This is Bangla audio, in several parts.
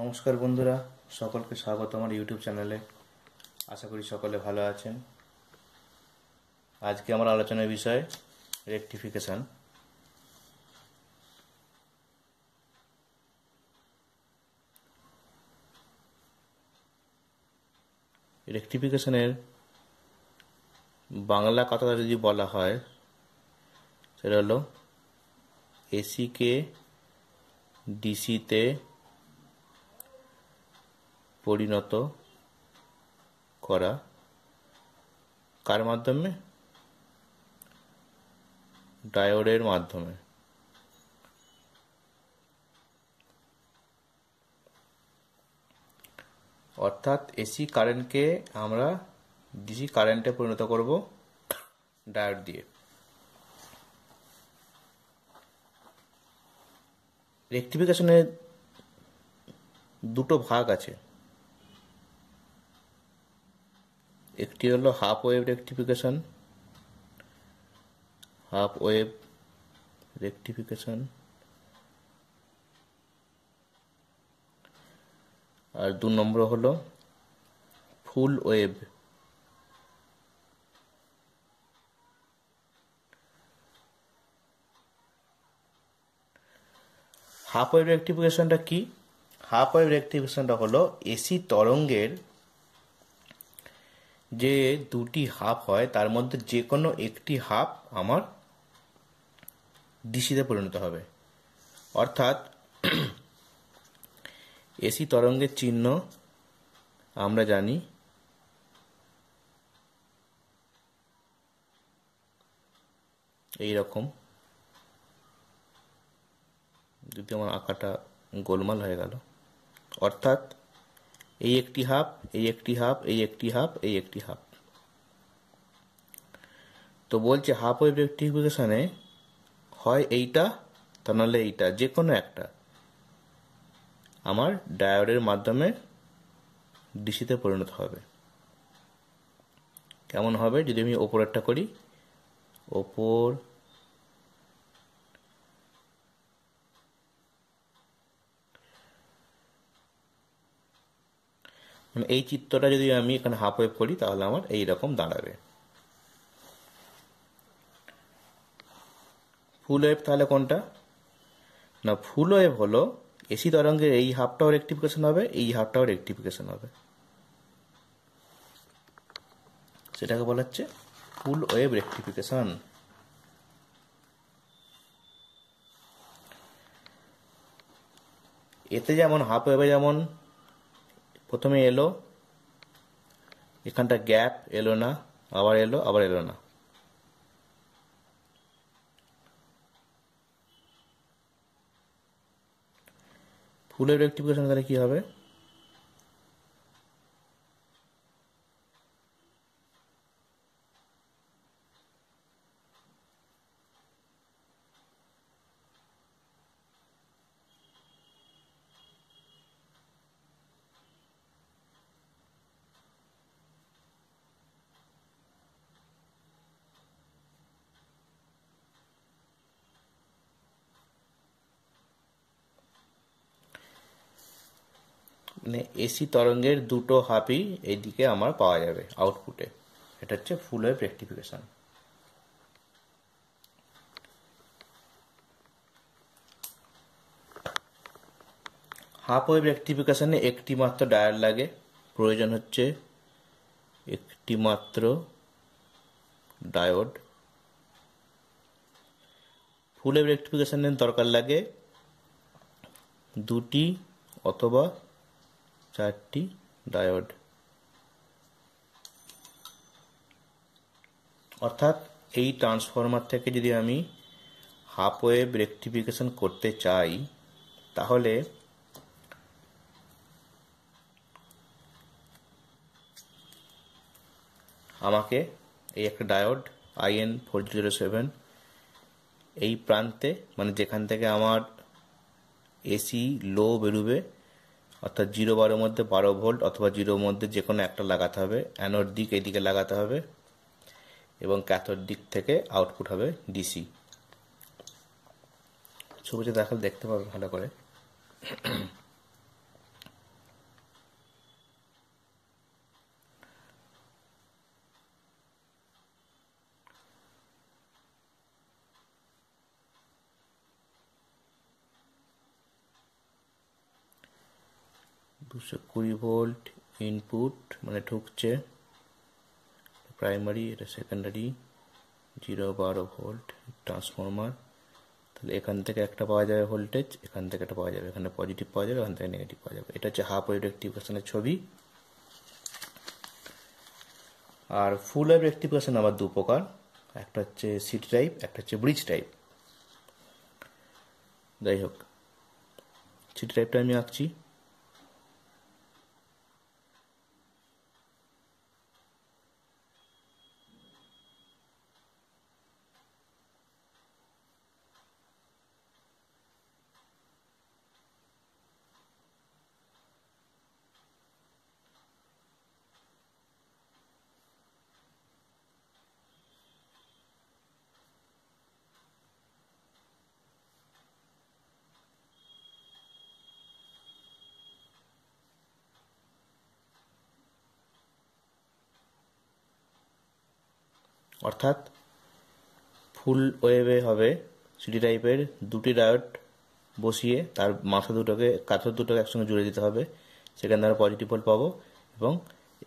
নমস্কার বন্ধুরা সকলকে স্বাগত আমার ইউটিউব চ্যানেলে আশা করি সকলে ভালো আছেন আজকে আমার আলোচনার বিষয় রেকটিফিকেশান রেকটিফিকেশানের বাংলা কথাটা যদি বলা হয় সেটা হলো এসিকে ডিসিতে পরিণত করা কার মাধ্যমে ডায়োডের মাধ্যমে অর্থাৎ এসি কারেন্টকে আমরা ডিসি কারেন্টে পরিণত করব ডায়োড দিয়ে রেক্টিফিকেশনের দুটো ভাগ আছে একটি হলো half wave rectification half wave rectification আর দু নম্বর হলো ফুল ওয়েভ হাফ ওয়েভ রেকটিফিকেশনটা কি হাফ ওয়েভ রেকটিফিকেশনটা হলো এসি তরঙ্গের যে দুটি হাফ হয় তার মধ্যে যে কোনো একটি হাফ আমার ডিসিতে পরিণত হবে অর্থাৎ এসি তরঙ্গের চিহ্ন আমরা জানি এই রকম যদি আমার আঁকাটা গোলমাল হয়ে গেল অর্থাৎ এই একটি হাফ এই একটি হাফ এই একটি হাফ এই একটি হাফ তো বলছে হাফ ওয়েভ রেকটিফিকেশনে হয় এইটা তা নাহলে এইটা যে কোনো একটা আমার ডায়োডের মাধ্যমে ডিসিতে পরিণত হবে কেমন হবে যদি আমি ওপর একটা করি ওপর মানে এই চিত্রটা যদি আমি এখানে হাফ ওয়েভ করি তাহলে আমার এই রকম দাঁড়াবে ফুল ওয়েভ তাহলে কোনটা না ফুল ওয়েভ হলো এসি তরঙ্গের এই হাফটাও রেকটিফিকেশন হবে এই হাফটাও রেকটিফিকেশন হবে সেটাকে বলা হচ্ছে ফুল ওয়েভ রেকটিফিকেশন এতে যেমন হাফ ওয়েভে যেমন প্রথমে এলো এখানটা গ্যাপ এলো না আবার এলো আবার এলো না ফুলের রেক্টিফিকেশন তাহলে কি হবে মানে এসি তরঙ্গের দুটো হাফই এইদিকে আমার পাওয়া যাবে আউটপুটে এটা হচ্ছে full wave rectification half wave রেক্টিফিকেশানে একটি মাত্র ডায়াল লাগে প্রয়োজন হচ্ছে একটি মাত্র ডায়োড ফুল ওয়েভ রেকটিফিকেশানের দরকার লাগে দুটি অথবা চারটি ডায়োড অর্থাৎ এই ট্রান্সফরমার থেকে যদি আমি হাফ ওয়েভ রেকটিফিকেশন করতে চাই তাহলে আমাকে এই একটা diode IN four zero seven এই প্রান্তে মানে যেখান থেকে আমার এসি লো বেরোবে অর্থাৎ জিরো বারোর মধ্যে বারো ভোল্ট অথবা জিরোর মধ্যে যে কোনো একটা লাগাতে হবে অ্যানোর দিক এদিকে লাগাতে হবে এবং ক্যাথোর দিক থেকে আউটপুট হবে ডিসি ছবিতে দেখালে দেখতে পাবে ভালো করে দুশো কুড়ি ভোল্ট ইনপুট মানে ঢুকছে প্রাইমারি এটা সেকেন্ডারি জিরো বারো ভোল্ট ট্রান্সফর্মার তাহলে এখান থেকে একটা পাওয়া যাবে ভোল্টেজ এখান থেকে একটা পাওয়া যাবে এখানে পজিটিভ পাওয়া যাবে এখান থেকে নেগেটিভ পাওয়া যাবে এটা হচ্ছে হাফ ওয়েভ রেক্টিফিকেশনের ছবি আর ফুল ওয়েভ রেক্টিফিকেশন আবার দু প্রকার একটা হচ্ছে সিট টাইপ একটা হচ্ছে ব্রিজ টাইপ যাই হোক সিট টাইপটা আমি আঁকছি অর্থাৎ ফুল ওয়েভে হবে সিটি টাইপের দুটি ডায়োড বসিয়ে তার মাথা দুটোকে কাঁথর দুটোকে একসঙ্গে জুড়ে দিতে হবে সেখানে আমরা পজিটিভ পোল পাবো এবং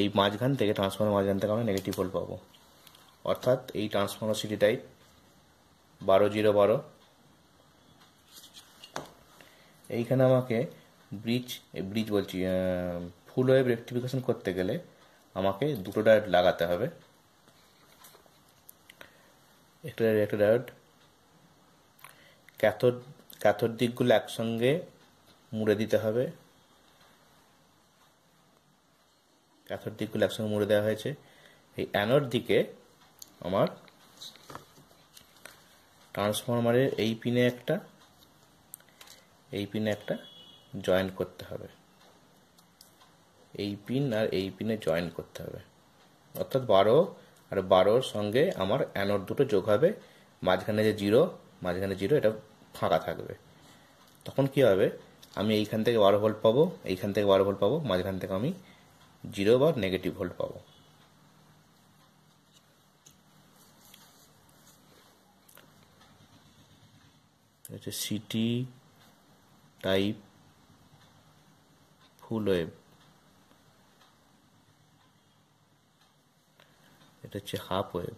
এই মাঝখান থেকে ট্রান্সফর্মার মাঝখান থেকে আমরা নেগেটিভ পোল পাবো অর্থাৎ এই ট্রান্সফর্মার সিটি টাইপ বারো জিরো বারো এইখানে আমাকে ব্রিজ ব্রিজ বলছি ফুল ওয়েভ রেক্টিফিকেশন করতে গেলে আমাকে দুটো ডায়েট লাগাতে হবে একটা একটা ডায়োড ক্যাথোড ক্যাথোড দিকগুলো একসঙ্গে মুড়ে দিতে হবে ক্যাথোড দিকগুলো একসঙ্গে মুড়ে দেওয়া হয়েছে এই অ্যানোড দিকে আমার ট্রান্সফরমারের এই পিনে একটা এই পিনে একটা জয়েন করতে হবে এই পিন আর এই পিনে জয়েন করতে হবে অর্থাৎ বারো আর বারোর সঙ্গে আমার অ্যানোড দুটো যোগ হবে মাঝখানে যে জিরো মাঝখানে জিরো এটা ফাঁকা থাকবে তখন কি হবে আমি এইখান থেকে বারো ভোল্ট পাবো এইখান থেকে বারো ভোল্ট পাবো মাঝখান থেকে আমি জিরো বা নেগেটিভ ভোল্ট পাবো হচ্ছে সিটি টাইপ ফুল ওয়েভ এটা হচ্ছে হাফ ওয়েভ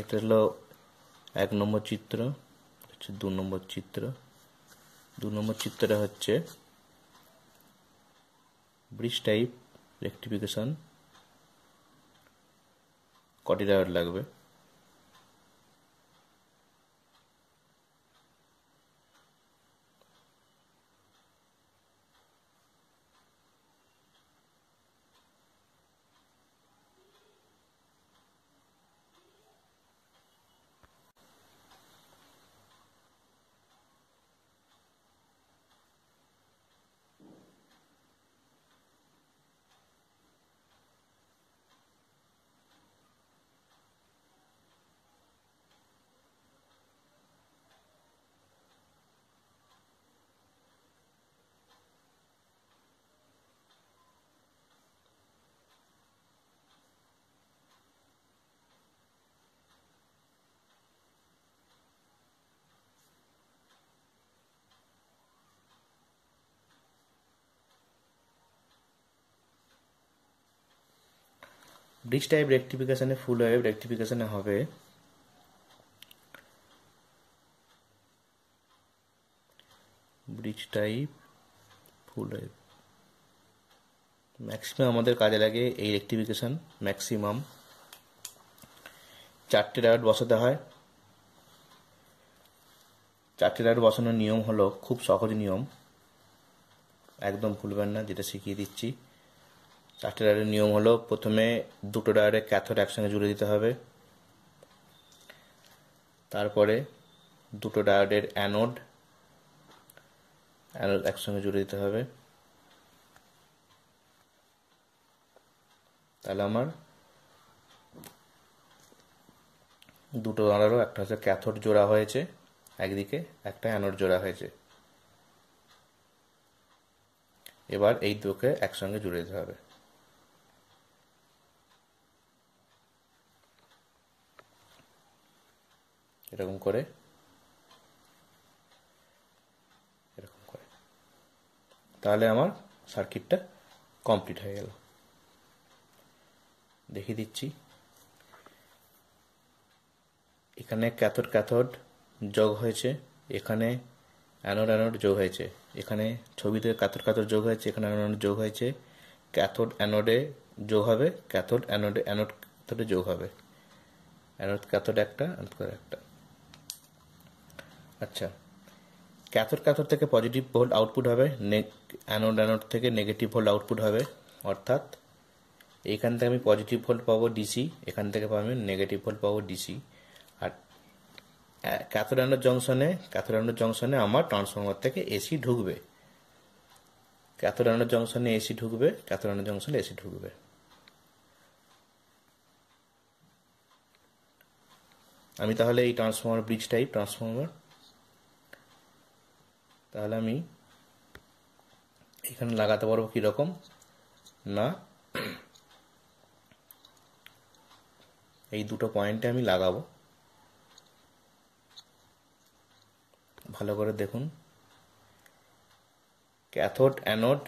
এটা হলো এক নম্বর চিত্র হচ্ছে দু নম্বর চিত্র দু নম্বর চিত্রটা হচ্ছে ব্রিজ টাইপ রেক্টিফিকেশন কটি ডায়োড লাগবে ব্রিজ টাইপ রেক্টিফিকেশানে ফুল ওয়েব রেক্টিফিকেশানে হবে bridge type full wave maximum আমাদের কাজে লাগে এই রেক্টিফিকেশান ম্যাক্সিমাম চারটে ডায়োড বসাতে হয় চারটে ডায়োড বসানোর নিয়ম হলো খুব সহজ নিয়ম একদম ভুলবেন না যেটা শিখিয়ে দিচ্ছি চারটে ডায়ারের নিয়ম হলো প্রথমে দুটো ডায়ারে ক্যাথোড একসঙ্গে জুড়ে দিতে হবে তারপরে দুটো ডায়োডের অ্যানোড অ্যানোড একসঙ্গে জুড়ে দিতে হবে তাহলে আমার দুটো দাঁড়ারও একটা হচ্ছে ক্যাথোড জোড়া হয়েছে একদিকে একটা অ্যানোড জোড়া হয়েছে এবার এই দুকে একসঙ্গে জুড়ে দিতে হবে এরকম করে এরকম করে তাহলে আমার সার্কিটটা কমপ্লিট হয়ে গেল দেখিয়ে দিচ্ছি এখানে ক্যাথোড ক্যাথোড যোগ হয়েছে এখানে অ্যানোড অ্যানোড যোগ হয়েছে এখানে ছবিতে ক্যাথোড ক্যাথোড যোগ হয়েছে এখানে অ্যানোড যোগ হয়েছে ক্যাথোড অ্যানোডে যোগ হবে ক্যাথোড অ্যানোডে অ্যানোড ক্যাথোডে যোগ হবে অ্যানোড ক্যাথোড একটা অ্যানোড একটা আচ্ছা ক্যাথর ক্যাথর থেকে পজিটিভ ভোল্ট আউটপুট হবে অ্যানোড অ্যানোড থেকে নেগেটিভ ভোল্ট আউটপুট হবে অর্থাৎ এখান থেকে আমি পজিটিভ ভোল্ট পাবো ডিসি এখান থেকে পাবো আমি নেগেটিভ ভোল্ট পাবো ডিসি আর ক্যাথর অ্যানোড জংশনে ক্যাথর অ্যানোড জংশনে আমার ট্রান্সফর্মার থেকে এসি ঢুকবে ক্যাথর অ্যানোড জংশনে এসি ঢুকবে ক্যাথর অ্যানোড জংশনে এসি ঢুকবে আমি তাহলে এই ট্রান্সফর্মার ব্রিজ টাইপ ট্রান্সফর্মার তাহলে আমি এখানে লাগাতে পারবো কীরকম না এই দুটো পয়েন্টে আমি লাগাবো ভালো করে দেখুন ক্যাথোড অ্যানোড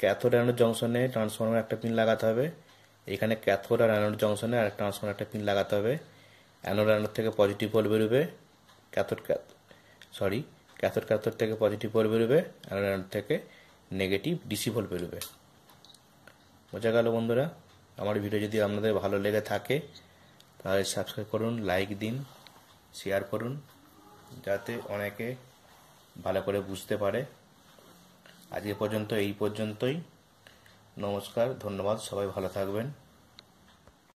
ক্যাথোড অ্যানোড জংশনে ট্রান্সফর্মার একটা পিন লাগাতে হবে এখানে ক্যাথোড আর অ্যানোড জংশনে আর ট্রান্সফর্মার একটা পিন লাগাতে হবে অ্যানোড অ্যানোড থেকে পজিটিভ বল বেরোবে cathode cath sorry cathode cathode থেকে পজিটিভ ভোল্ট বেরোবে অ্যানোড থেকে নেগেটিভ ডিসি ভোল্ট বেরোবে বোঝা গেল বন্ধুরা আমার ভিডিও যদি আপনাদের ভালো লেগে থাকে তাহলে সাবস্ক্রাইব করুন লাইক দিন শেয়ার করুন যাতে অনেকে ভালো করে বুঝতে পারে আজকে পর্যন্ত এই পর্যন্তই নমস্কার ধন্যবাদ সবাই ভালো থাকবেন